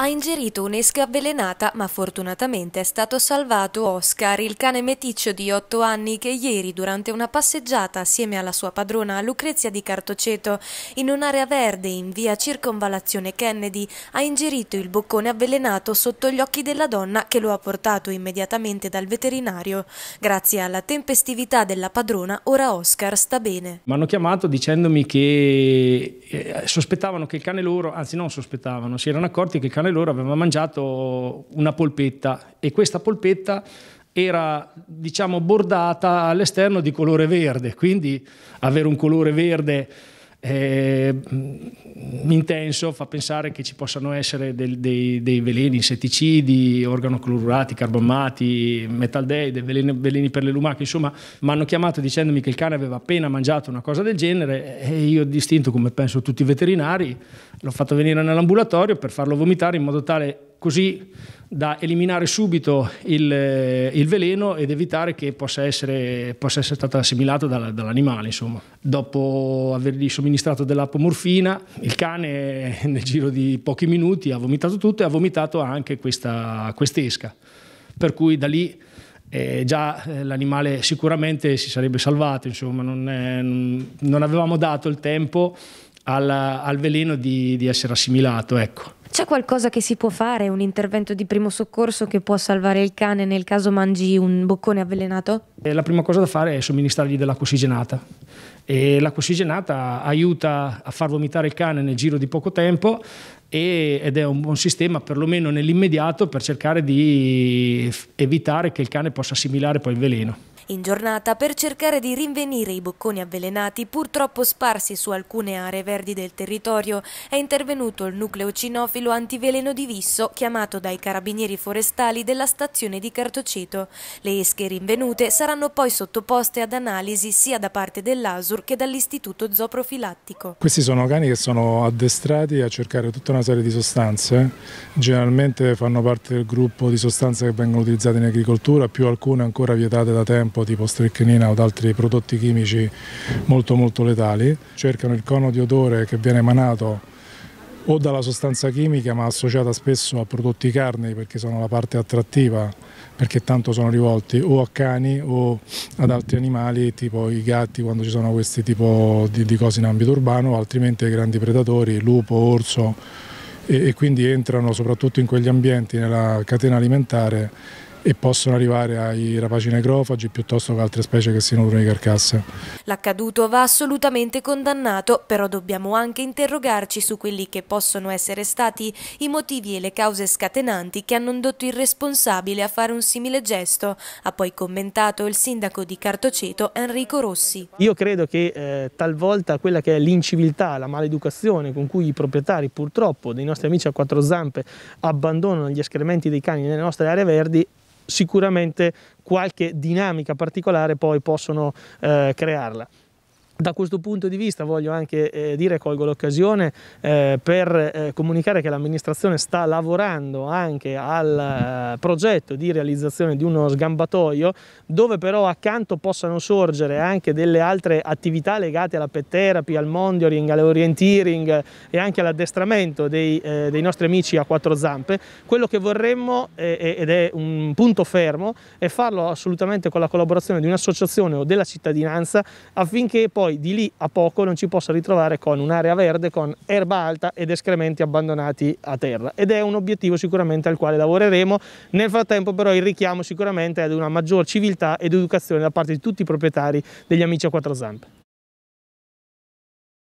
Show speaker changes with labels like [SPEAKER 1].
[SPEAKER 1] Ha ingerito un'esca avvelenata, ma fortunatamente è stato salvato Oscar, il cane meticcio di 8 anni che ieri durante una passeggiata assieme alla sua padrona Lucrezia di Cartoceto in un'area verde in via Circonvalazione Kennedy ha ingerito il boccone avvelenato sotto gli occhi della donna che lo ha portato immediatamente dal veterinario. Grazie alla tempestività della padrona ora Oscar sta bene.
[SPEAKER 2] Mi hanno chiamato dicendomi che eh, sospettavano che il cane loro, anzi non sospettavano, si erano accorti che il cane fare loro, avevano mangiato una polpetta e questa polpetta era diciamo bordata all'esterno di colore verde, quindi avere un colore verde eh, mm, intenso fa pensare che ci possano essere del, dei, dei, veleni insetticidi, organoclorurati, carbonati, metal day, dei veleni, veleni, per le lumache, insomma, mi hanno chiamato dicendomi che il cane aveva appena mangiato una cosa del genere e io distinto come penso tutti i veterinari, l'ho fatto venire nell'ambulatorio per farlo vomitare in modo tale così da eliminare subito il, eh, il, veleno ed evitare che possa essere, possa essere stata assimilata dal, dall'animale. Dopo avergli somministrato dell'apomorfina, il cane eh, nel giro di pochi minuti ha vomitato tutto e ha vomitato anche questa quest'esca. Per cui da lì eh, già eh, l'animale sicuramente si sarebbe salvato, insomma, non, è, non avevamo dato il tempo al, al veleno di, di essere assimilato. Ecco.
[SPEAKER 1] C'è qualcosa che si può fare, un intervento di primo soccorso che può salvare il cane nel caso mangi un boccone avvelenato?
[SPEAKER 2] Eh, la prima cosa da fare è somministrargli dell'acqua ossigenata. E l'acqua ossigenata aiuta a far vomitare il cane nel giro di poco tempo ed è un buon sistema, perlomeno nell'immediato, per cercare di evitare che il cane possa assimilare poi il veleno
[SPEAKER 1] in giornata per cercare di rinvenire i bocconi avvelenati purtroppo sparsi su alcune aree verdi del territorio è intervenuto il nucleo cinofilo antiveleno di Visso chiamato dai carabinieri forestali della stazione di Cartoceto. Le esche rinvenute saranno poi sottoposte ad analisi sia da parte dell'ASUR che dall'istituto zooprofilattico.
[SPEAKER 3] Questi sono cani che sono addestrati a cercare tutta una serie di sostanze, generalmente fanno parte del gruppo di sostanze che vengono utilizzate in agricoltura, più alcune ancora vietate da tempo sviluppo tipo strecnina o ad altri prodotti chimici molto molto letali, cercano il cono di odore che viene emanato o dalla sostanza chimica ma associata spesso a prodotti carni perché sono la parte attrattiva, perché tanto sono rivolti o a cani o ad altri animali tipo i gatti quando ci sono questi tipi di, di, cose in ambito urbano, altrimenti i grandi predatori, lupo, orso e, e quindi entrano soprattutto in quegli ambienti nella catena alimentare e possono arrivare ai rapaci necrofagi piuttosto che altre specie che siano nutrono di carcasse.
[SPEAKER 1] L'accaduto va assolutamente condannato, però dobbiamo anche interrogarci su quelli che possono essere stati i motivi e le cause scatenanti che hanno indotto il responsabile a fare un simile gesto, ha poi commentato il sindaco di Cartoceto Enrico Rossi.
[SPEAKER 4] Io credo che eh, talvolta quella che è l'inciviltà, la maleducazione con cui i proprietari purtroppo dei nostri amici a quattro zampe abbandonano gli escrementi dei cani nelle nostre aree verdi sicuramente qualche dinamica particolare poi possono eh, crearla. Da questo punto di vista voglio anche eh, dire, colgo l'occasione eh, per eh, comunicare che l'amministrazione sta lavorando anche al eh, progetto di realizzazione di uno sgambatoio dove però accanto possano sorgere anche delle altre attività legate alla pet therapy, al mondioring, all'orienteering eh, e anche all'addestramento dei, eh, dei, nostri amici a quattro zampe. Quello che vorremmo, ed è un punto fermo, è farlo assolutamente con la collaborazione di un'associazione o della cittadinanza affinché poi poi di lì a poco non ci possa ritrovare con un'area verde con erba alta ed escrementi abbandonati a terra ed è un obiettivo sicuramente al quale lavoreremo nel frattempo però il richiamo sicuramente è ad una maggior civiltà ed educazione da parte di tutti i proprietari degli amici a quattro zampe